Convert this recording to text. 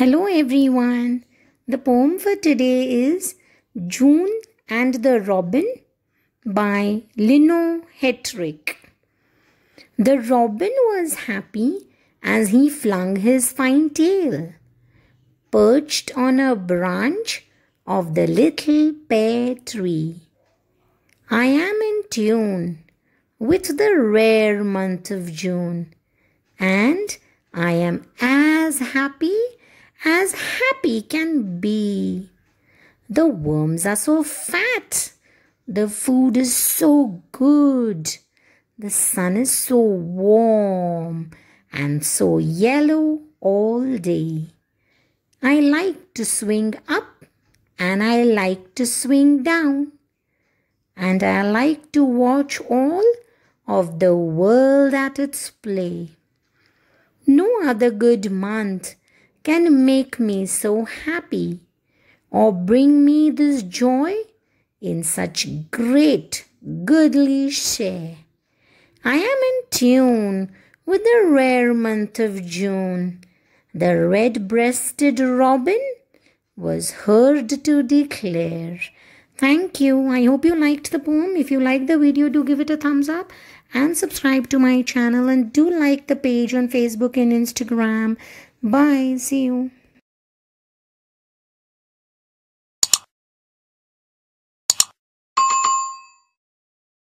Hello everyone. The poem for today is June and the Robin by Lino Hetrick. The robin was happy as he flung his fine tail, perched on a branch of the little pear tree. I am in tune with the rare month of June, and I am as happy as happy can be. The worms are so fat. The food is so good. The sun is so warm and so yellow all day. I like to swing up and I like to swing down. And I like to watch all of the world at its play. No other good month can make me so happy or bring me this joy in such great goodly share. I am in tune with the rare month of June. The red-breasted robin was heard to declare. Thank you. I hope you liked the poem. If you like the video, do give it a thumbs up and subscribe to my channel and do like the page on Facebook and Instagram. Bye. See you.